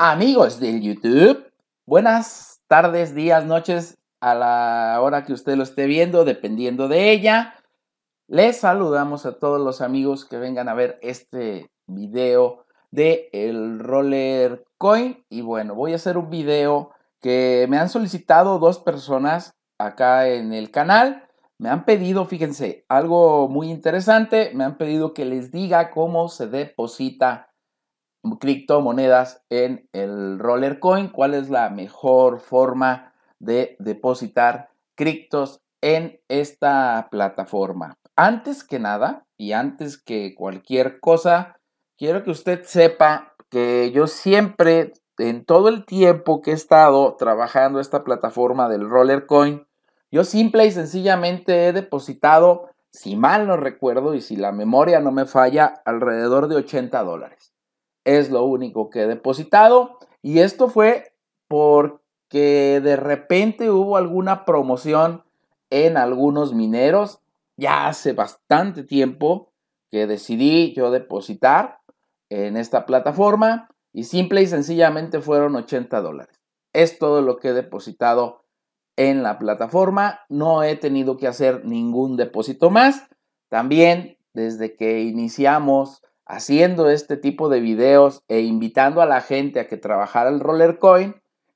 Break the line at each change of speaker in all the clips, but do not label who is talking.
Amigos del YouTube, buenas tardes, días, noches, a la hora que usted lo esté viendo, dependiendo de ella. Les saludamos a todos los amigos que vengan a ver este video de el Roller Coin. Y bueno, voy a hacer un video que me han solicitado dos personas acá en el canal. Me han pedido, fíjense, algo muy interesante. Me han pedido que les diga cómo se deposita criptomonedas en el Rollercoin ¿Cuál es la mejor forma de depositar criptos en esta plataforma? Antes que nada y antes que cualquier cosa, quiero que usted sepa que yo siempre, en todo el tiempo que he estado trabajando esta plataforma del Rollercoin yo simple y sencillamente he depositado, si mal no recuerdo y si la memoria no me falla, alrededor de 80 dólares es lo único que he depositado. Y esto fue porque de repente hubo alguna promoción en algunos mineros. Ya hace bastante tiempo que decidí yo depositar en esta plataforma y simple y sencillamente fueron 80 dólares. Es todo lo que he depositado en la plataforma. No he tenido que hacer ningún depósito más. También desde que iniciamos haciendo este tipo de videos e invitando a la gente a que trabajara el roller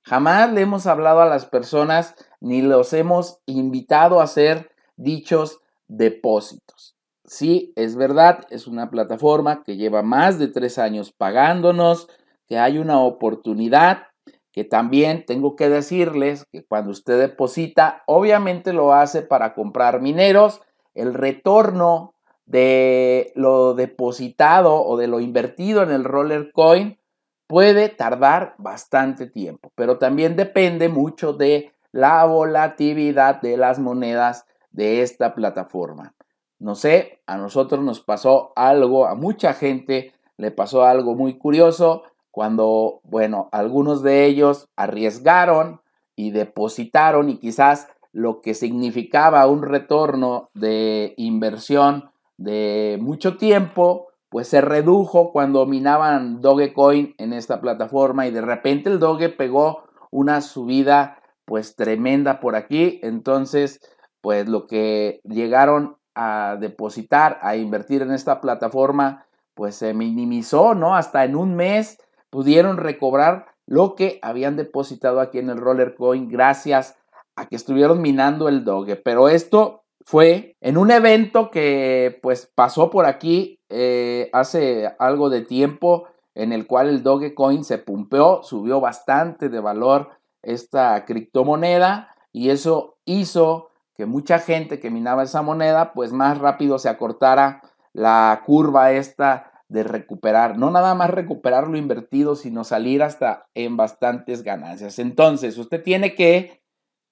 jamás le hemos hablado a las personas ni los hemos invitado a hacer dichos depósitos. Sí, es verdad, es una plataforma que lleva más de tres años pagándonos, que hay una oportunidad, que también tengo que decirles que cuando usted deposita, obviamente lo hace para comprar mineros, el retorno de lo depositado o de lo invertido en el roller coin puede tardar bastante tiempo, pero también depende mucho de la volatilidad de las monedas de esta plataforma. No sé, a nosotros nos pasó algo, a mucha gente le pasó algo muy curioso cuando, bueno, algunos de ellos arriesgaron y depositaron y quizás lo que significaba un retorno de inversión de mucho tiempo, pues se redujo cuando minaban Dogecoin en esta plataforma y de repente el Doge pegó una subida pues tremenda por aquí. Entonces, pues lo que llegaron a depositar, a invertir en esta plataforma, pues se minimizó, ¿no? Hasta en un mes pudieron recobrar lo que habían depositado aquí en el Roller Coin gracias a que estuvieron minando el Doge. Pero esto fue en un evento que pues pasó por aquí eh, hace algo de tiempo en el cual el Dogecoin se pumpeó, subió bastante de valor esta criptomoneda y eso hizo que mucha gente que minaba esa moneda pues más rápido se acortara la curva esta de recuperar, no nada más recuperar lo invertido, sino salir hasta en bastantes ganancias. Entonces, usted tiene que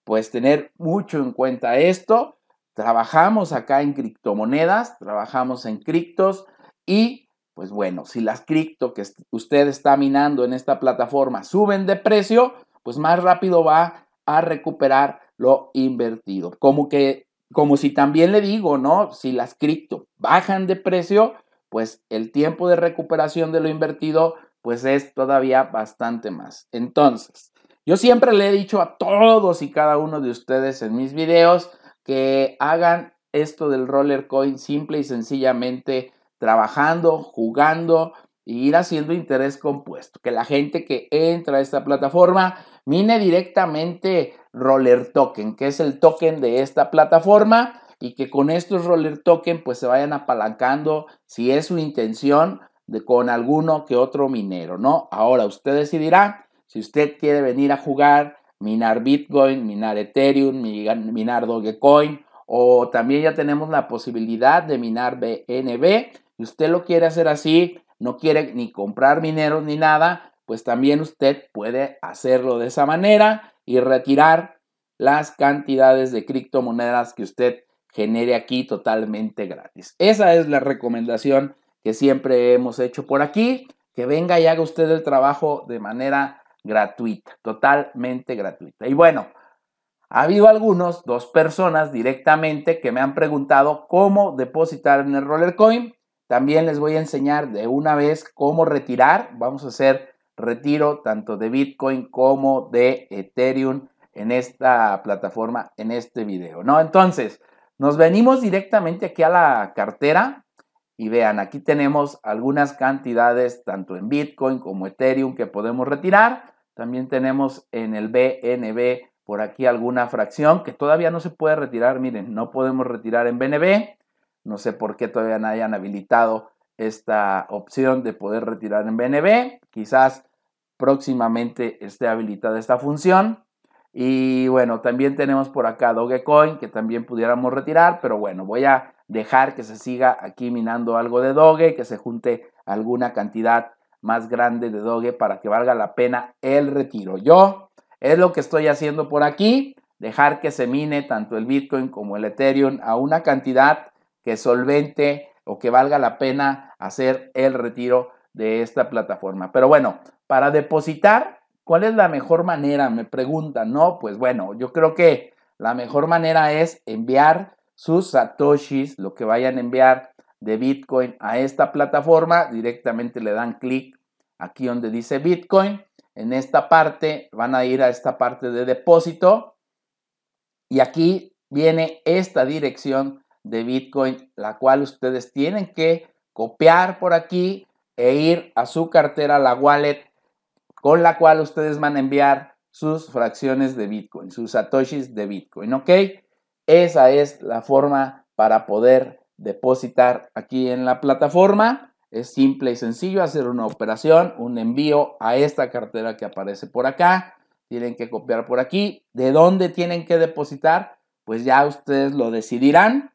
pues tener mucho en cuenta esto Trabajamos acá en criptomonedas, trabajamos en criptos y pues bueno, si las cripto que usted está minando en esta plataforma suben de precio, pues más rápido va a recuperar lo invertido. Como que como si también le digo, ¿no? Si las cripto bajan de precio, pues el tiempo de recuperación de lo invertido pues es todavía bastante más. Entonces, yo siempre le he dicho a todos y cada uno de ustedes en mis videos que hagan esto del roller coin simple y sencillamente trabajando, jugando e ir haciendo interés compuesto. Que la gente que entra a esta plataforma mine directamente roller token, que es el token de esta plataforma y que con estos roller token pues se vayan apalancando si es su intención de con alguno que otro minero, ¿no? Ahora usted decidirá si usted quiere venir a jugar minar Bitcoin, minar Ethereum, minar Dogecoin o también ya tenemos la posibilidad de minar BNB. Si usted lo quiere hacer así, no quiere ni comprar mineros ni nada, pues también usted puede hacerlo de esa manera y retirar las cantidades de criptomonedas que usted genere aquí totalmente gratis. Esa es la recomendación que siempre hemos hecho por aquí, que venga y haga usted el trabajo de manera gratuita, totalmente gratuita. Y bueno, ha habido algunos, dos personas directamente que me han preguntado cómo depositar en el Rollercoin. También les voy a enseñar de una vez cómo retirar. Vamos a hacer retiro tanto de Bitcoin como de Ethereum en esta plataforma, en este video, ¿no? Entonces, nos venimos directamente aquí a la cartera. Y vean, aquí tenemos algunas cantidades, tanto en Bitcoin como Ethereum, que podemos retirar. También tenemos en el BNB por aquí alguna fracción que todavía no se puede retirar. Miren, no podemos retirar en BNB. No sé por qué todavía no hayan habilitado esta opción de poder retirar en BNB. Quizás próximamente esté habilitada esta función. Y bueno, también tenemos por acá Dogecoin que también pudiéramos retirar, pero bueno, voy a dejar que se siga aquí minando algo de doge, que se junte alguna cantidad más grande de doge para que valga la pena el retiro. Yo es lo que estoy haciendo por aquí, dejar que se mine tanto el Bitcoin como el Ethereum a una cantidad que solvente o que valga la pena hacer el retiro de esta plataforma. Pero bueno, para depositar, ¿cuál es la mejor manera? Me preguntan, ¿no? Pues bueno, yo creo que la mejor manera es enviar sus satoshis, lo que vayan a enviar de Bitcoin a esta plataforma, directamente le dan clic aquí donde dice Bitcoin. En esta parte van a ir a esta parte de depósito y aquí viene esta dirección de Bitcoin, la cual ustedes tienen que copiar por aquí e ir a su cartera, la wallet, con la cual ustedes van a enviar sus fracciones de Bitcoin, sus satoshis de Bitcoin, ¿ok? Esa es la forma para poder depositar aquí en la plataforma. Es simple y sencillo hacer una operación, un envío a esta cartera que aparece por acá. Tienen que copiar por aquí. ¿De dónde tienen que depositar? Pues ya ustedes lo decidirán.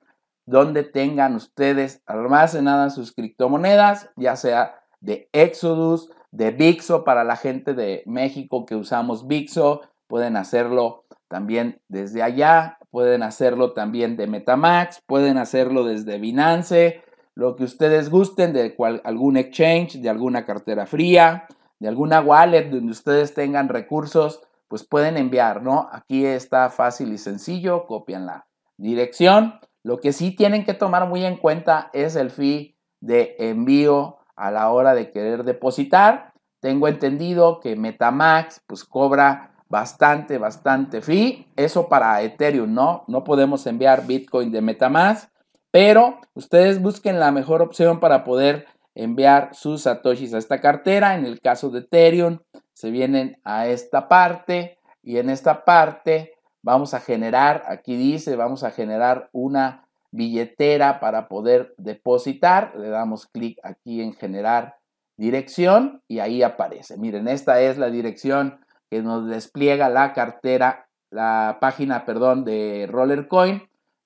Donde tengan ustedes almacenadas sus criptomonedas, ya sea de Exodus, de Bixo para la gente de México que usamos Bixo, pueden hacerlo también desde allá, pueden hacerlo también de Metamax, pueden hacerlo desde Binance, lo que ustedes gusten, de algún exchange, de alguna cartera fría, de alguna wallet donde ustedes tengan recursos, pues pueden enviar, ¿no? Aquí está fácil y sencillo, copian la dirección. Lo que sí tienen que tomar muy en cuenta es el fee de envío a la hora de querer depositar. Tengo entendido que Metamax pues cobra bastante, bastante fee. Eso para Ethereum, ¿no? No podemos enviar Bitcoin de Metamask, pero ustedes busquen la mejor opción para poder enviar sus satoshis a esta cartera. En el caso de Ethereum, se vienen a esta parte y en esta parte vamos a generar, aquí dice, vamos a generar una billetera para poder depositar. Le damos clic aquí en generar dirección y ahí aparece. Miren, esta es la dirección que nos despliega la cartera, la página, perdón, de Rollercoin.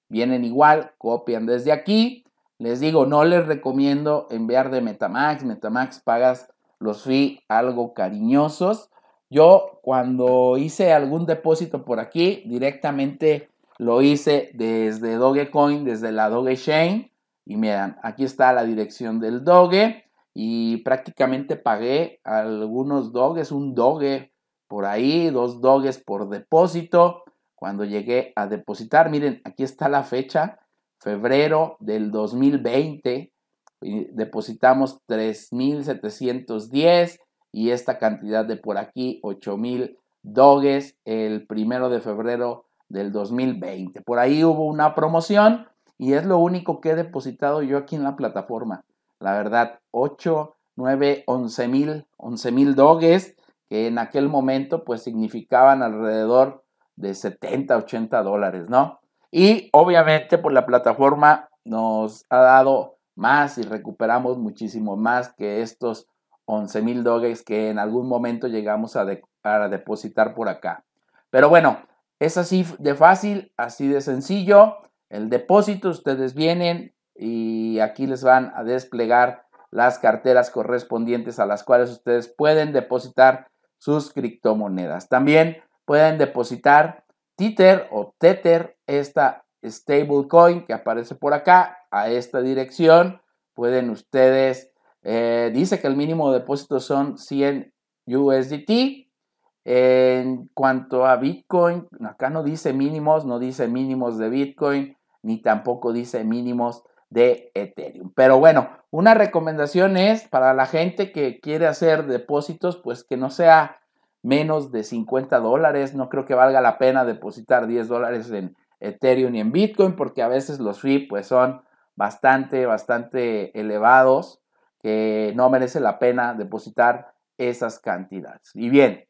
Vienen igual, copian desde aquí. Les digo, no les recomiendo enviar de Metamax. Metamax pagas los fee algo cariñosos. Yo cuando hice algún depósito por aquí, directamente lo hice desde Dogecoin, desde la Doge Y miren, aquí está la dirección del Doge. Y prácticamente pagué algunos Doges, un Doge, por ahí, dos dogues por depósito. Cuando llegué a depositar, miren, aquí está la fecha, febrero del 2020, depositamos 3.710 y esta cantidad de por aquí, 8.000 dogues el primero de febrero del 2020. Por ahí hubo una promoción y es lo único que he depositado yo aquí en la plataforma. La verdad, 8, 9, 11,000 11,000 dogues que en aquel momento pues significaban alrededor de 70, 80 dólares, ¿no? Y obviamente por pues, la plataforma nos ha dado más y recuperamos muchísimo más que estos 11 mil doges que en algún momento llegamos a, a, depositar por acá. Pero bueno, es así de fácil, así de sencillo. El depósito, ustedes vienen y aquí les van a desplegar las carteras correspondientes a las cuales ustedes pueden depositar sus criptomonedas. También pueden depositar Tether o Tether, esta stablecoin que aparece por acá, a esta dirección. Pueden ustedes, eh, dice que el mínimo de depósito son 100 USDT. En cuanto a Bitcoin, acá no dice mínimos, no dice mínimos de Bitcoin, ni tampoco dice mínimos de Ethereum. Pero bueno, una recomendación es para la gente que quiere hacer depósitos, pues que no sea menos de 50 dólares. No creo que valga la pena depositar 10 dólares en Ethereum y en Bitcoin, porque a veces los fees pues son bastante, bastante elevados, que no merece la pena depositar esas cantidades. Y bien,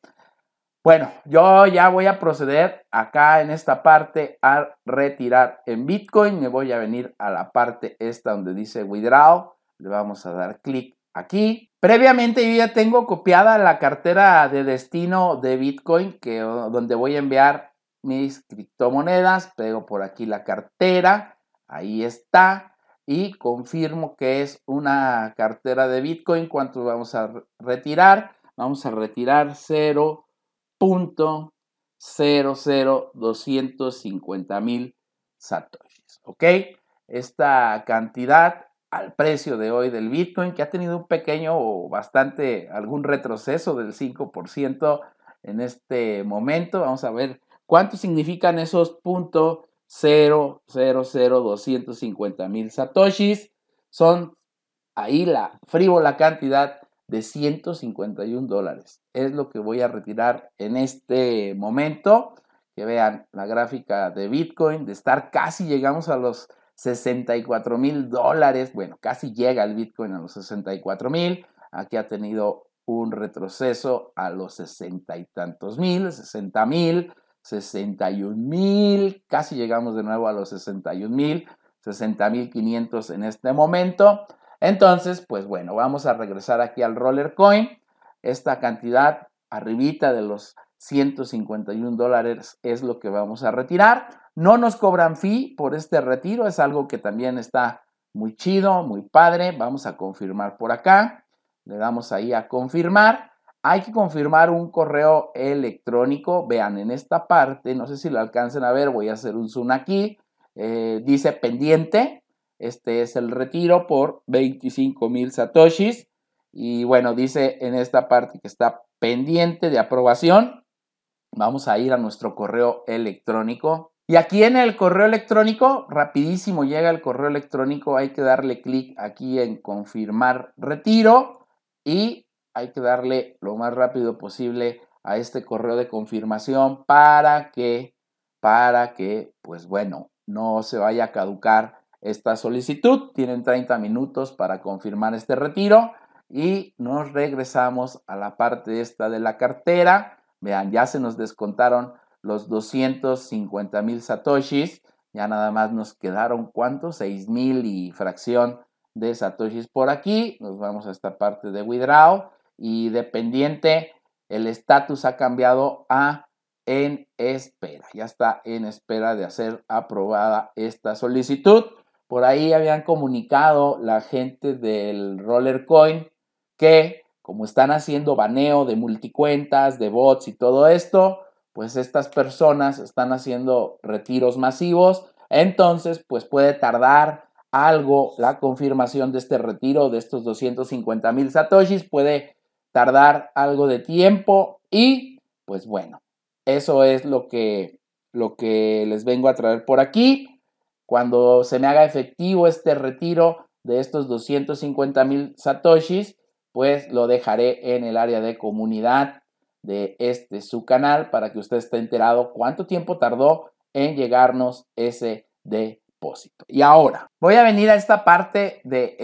bueno, yo ya voy a proceder acá en esta parte a retirar en Bitcoin. Me voy a venir a la parte esta donde dice withdraw. Le vamos a dar clic aquí. Previamente yo ya tengo copiada la cartera de destino de Bitcoin que, donde voy a enviar mis criptomonedas. Pego por aquí la cartera. Ahí está. Y confirmo que es una cartera de Bitcoin. ¿Cuánto vamos a retirar? Vamos a retirar 0 punto mil satoshis. ¿Ok? Esta cantidad al precio de hoy del Bitcoin, que ha tenido un pequeño o bastante, algún retroceso del 5% en este momento. Vamos a ver cuánto significan esos puntos mil satoshis. Son ahí la frívola cantidad de 151 dólares. Es lo que voy a retirar en este momento. Que vean la gráfica de Bitcoin, de estar casi llegamos a los 64 mil dólares. Bueno, casi llega el Bitcoin a los 64 mil. Aquí ha tenido un retroceso a los sesenta y tantos mil, 60 mil, 61 mil. Casi llegamos de nuevo a los 61 mil, 60 mil 500 en este momento. Entonces, pues bueno, vamos a regresar aquí al Roller Coin. Esta cantidad arribita de los 151 dólares es lo que vamos a retirar. No nos cobran fee por este retiro, es algo que también está muy chido, muy padre. Vamos a confirmar por acá. Le damos ahí a confirmar. Hay que confirmar un correo electrónico. Vean en esta parte, no sé si lo alcancen a ver, voy a hacer un zoom aquí. Eh, dice pendiente. Este es el retiro por 25 mil satoshis. Y bueno, dice en esta parte que está pendiente de aprobación. Vamos a ir a nuestro correo electrónico. Y aquí en el correo electrónico, rapidísimo llega el correo electrónico, hay que darle clic aquí en confirmar retiro y hay que darle lo más rápido posible a este correo de confirmación para que, para que, pues bueno, no se vaya a caducar esta solicitud. Tienen 30 minutos para confirmar este retiro y nos regresamos a la parte esta de la cartera. Vean, ya se nos descontaron los 250 mil satoshis. Ya nada más nos quedaron cuántos, 6 mil y fracción de satoshis por aquí. Nos vamos a esta parte de withdraw y dependiente, el estatus ha cambiado a en espera. Ya está en espera de hacer aprobada esta solicitud. Por ahí habían comunicado la gente del Rollercoin que, como están haciendo baneo de multicuentas, de bots y todo esto, pues estas personas están haciendo retiros masivos. Entonces, pues puede tardar algo la confirmación de este retiro de estos 250 mil satoshis. Puede tardar algo de tiempo y, pues bueno, eso es lo que, lo que les vengo a traer por aquí. Cuando se me haga efectivo este retiro de estos 250 mil satoshis, pues lo dejaré en el área de comunidad de este su canal para que usted esté enterado cuánto tiempo tardó en llegarnos ese depósito. Y ahora voy a venir a esta parte de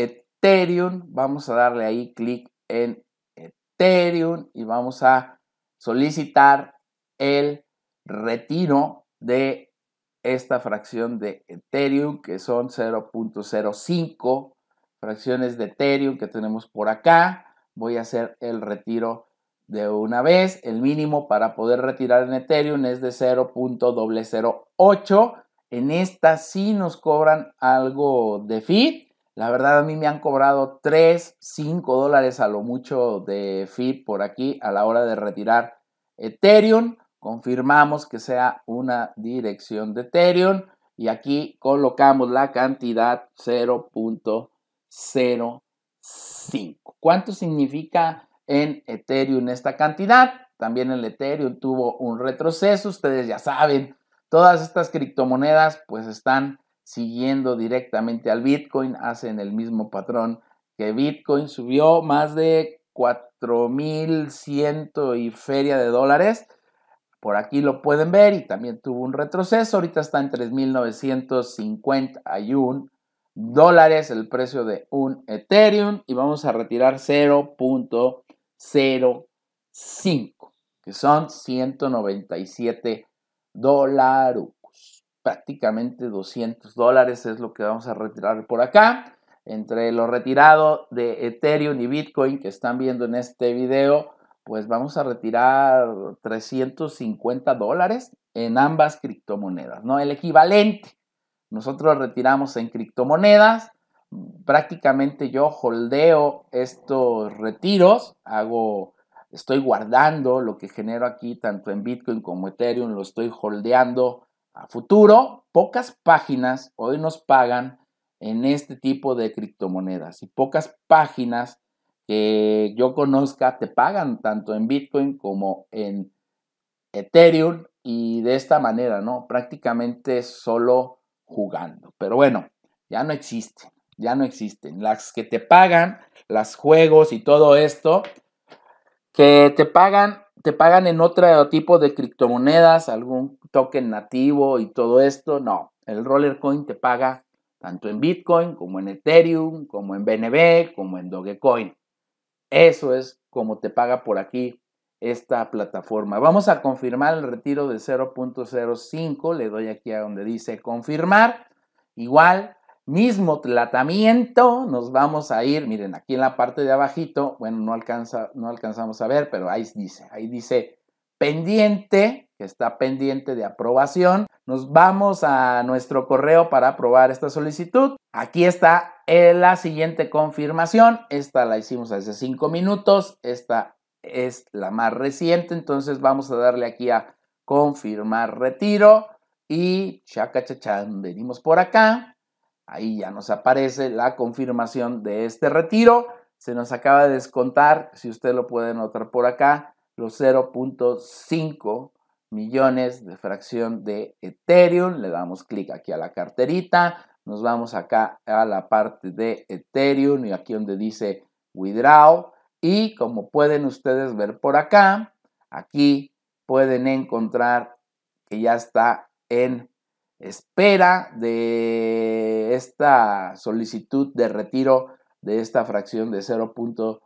Ethereum. Vamos a darle ahí clic en Ethereum y vamos a solicitar el retiro de esta fracción de Ethereum, que son 0.05 fracciones de Ethereum que tenemos por acá. Voy a hacer el retiro de una vez. El mínimo para poder retirar en Ethereum es de 0.008. En esta sí nos cobran algo de fee. La verdad a mí me han cobrado 3, 5 dólares a lo mucho de fee por aquí a la hora de retirar Ethereum confirmamos que sea una dirección de Ethereum y aquí colocamos la cantidad 0.05. ¿Cuánto significa en Ethereum esta cantidad? También el Ethereum tuvo un retroceso, ustedes ya saben, todas estas criptomonedas pues están siguiendo directamente al Bitcoin, hacen el mismo patrón que Bitcoin, subió más de 4.100 y feria de dólares por aquí lo pueden ver y también tuvo un retroceso. Ahorita está en 3.951 dólares el precio de un Ethereum y vamos a retirar 0.05, que son 197 dólares. Prácticamente 200 dólares es lo que vamos a retirar por acá. Entre lo retirado de Ethereum y Bitcoin que están viendo en este video, pues vamos a retirar 350 dólares en ambas criptomonedas, ¿no? El equivalente. Nosotros retiramos en criptomonedas, prácticamente yo holdeo estos retiros, hago, estoy guardando lo que genero aquí tanto en Bitcoin como Ethereum, lo estoy holdeando a futuro. Pocas páginas hoy nos pagan en este tipo de criptomonedas y pocas páginas que yo conozca te pagan tanto en Bitcoin como en Ethereum y de esta manera, ¿no? Prácticamente solo jugando. Pero bueno, ya no existen, ya no existen. Las que te pagan, las juegos y todo esto, que te pagan, te pagan en otro tipo de criptomonedas, algún token nativo y todo esto, no. El Rollercoin te paga tanto en Bitcoin como en Ethereum, como en BNB, como en Dogecoin. Eso es como te paga por aquí esta plataforma. Vamos a confirmar el retiro de 0.05. Le doy aquí a donde dice confirmar. Igual, mismo tratamiento. Nos vamos a ir, miren, aquí en la parte de abajito, bueno, no, alcanza, no alcanzamos a ver, pero ahí dice, ahí dice pendiente que está pendiente de aprobación. Nos vamos a nuestro correo para aprobar esta solicitud. Aquí está eh, la siguiente confirmación. Esta la hicimos hace cinco minutos. Esta es la más reciente. Entonces vamos a darle aquí a confirmar retiro. Y chacachachán, venimos por acá. Ahí ya nos aparece la confirmación de este retiro. Se nos acaba de descontar, si usted lo puede notar por acá, los 0.5 millones de fracción de Ethereum. Le damos clic aquí a la carterita. Nos vamos acá a la parte de Ethereum y aquí donde dice withdraw. Y como pueden ustedes ver por acá, aquí pueden encontrar que ya está en espera de esta solicitud de retiro de esta fracción de 0.05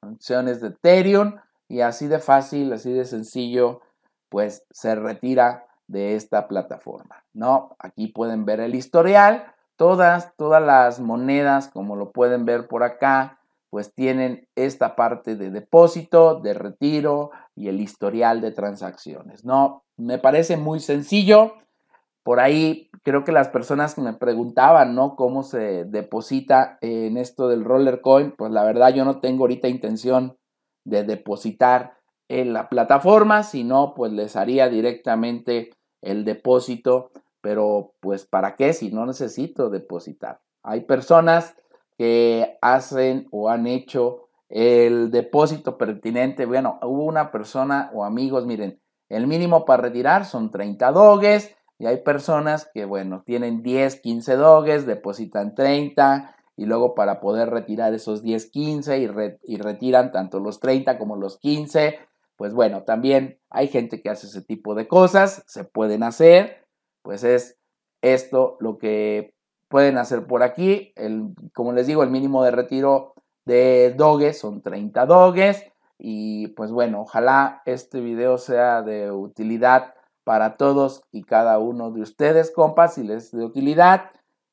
funciones de Ethereum y así de fácil, así de sencillo, pues se retira de esta plataforma, ¿no? Aquí pueden ver el historial, todas, todas las monedas, como lo pueden ver por acá, pues tienen esta parte de depósito, de retiro y el historial de transacciones, ¿no? Me parece muy sencillo. Por ahí creo que las personas que me preguntaban, ¿no? Cómo se deposita en esto del roller coin, pues la verdad yo no tengo ahorita intención de depositar en la plataforma, si no, pues les haría directamente el depósito, pero pues para qué si no necesito depositar. Hay personas que hacen o han hecho el depósito pertinente. Bueno, hubo una persona o amigos, miren, el mínimo para retirar son 30 dogues y hay personas que, bueno, tienen 10, 15 dogues, depositan 30, y luego para poder retirar esos 10, 15 y, retiran tanto los 30 como los 15. Pues bueno, también hay gente que hace ese tipo de cosas, se pueden hacer, pues es esto lo que pueden hacer por aquí. El, como les digo, el mínimo de retiro de doges son 30 doges. Y pues bueno, ojalá este video sea de utilidad para todos y cada uno de ustedes, compas, si les es de utilidad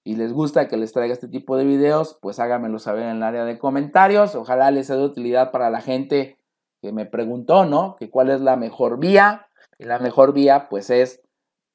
y les gusta que les traiga este tipo de videos, pues háganmelo saber en el área de comentarios. Ojalá les sea de utilidad para la gente que me preguntó, ¿no? Que cuál es la mejor vía. Y la mejor vía, pues es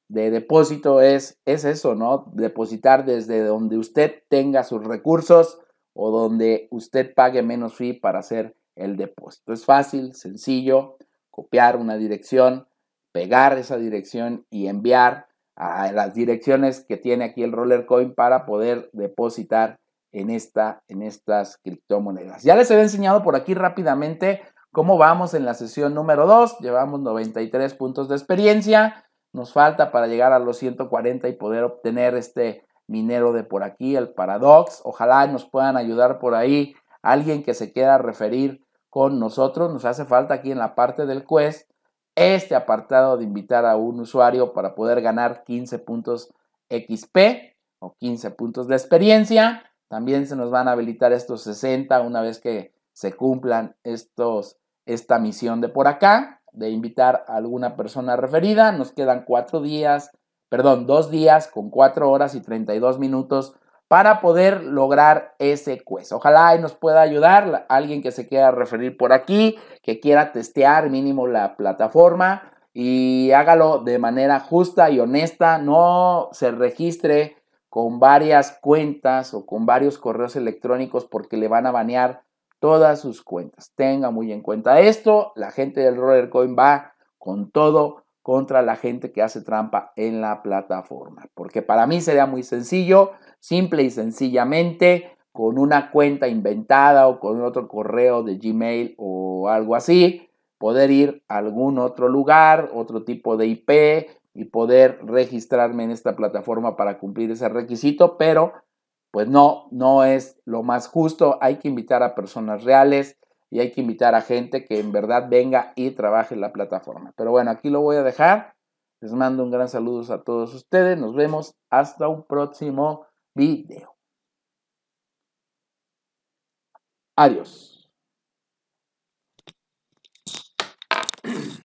de depósito, es, es eso, ¿no? Depositar desde donde usted tenga sus recursos o donde usted pague menos fee para hacer el depósito. Es fácil, sencillo, copiar una dirección, pegar esa dirección y enviar las direcciones que tiene aquí el Rollercoin coin para poder depositar en, esta, en estas criptomonedas. Ya les he enseñado por aquí rápidamente cómo vamos en la sesión número 2. Llevamos 93 puntos de experiencia. Nos falta para llegar a los 140 y poder obtener este minero de por aquí, el Paradox. Ojalá nos puedan ayudar por ahí alguien que se quiera referir con nosotros. Nos hace falta aquí en la parte del quest este apartado de invitar a un usuario para poder ganar 15 puntos XP o 15 puntos de experiencia. También se nos van a habilitar estos 60 una vez que se cumplan estos, esta misión de por acá, de invitar a alguna persona referida. Nos quedan cuatro días, perdón, dos días con cuatro horas y 32 minutos para poder lograr ese quest. Ojalá nos pueda ayudar alguien que se quiera referir por aquí que quiera testear mínimo la plataforma y hágalo de manera justa y honesta, no se registre con varias cuentas o con varios correos electrónicos porque le van a banear todas sus cuentas. Tenga muy en cuenta esto, la gente del Rollercoin va con todo contra la gente que hace trampa en la plataforma, porque para mí sería muy sencillo, simple y sencillamente con una cuenta inventada o con otro correo de Gmail o algo así, poder ir a algún otro lugar, otro tipo de IP y poder registrarme en esta plataforma para cumplir ese requisito, pero pues no, no es lo más justo. Hay que invitar a personas reales y hay que invitar a gente que en verdad venga y trabaje en la plataforma. Pero bueno, aquí lo voy a dejar. Les mando un gran saludo a todos ustedes. Nos vemos hasta un próximo video. Adiós.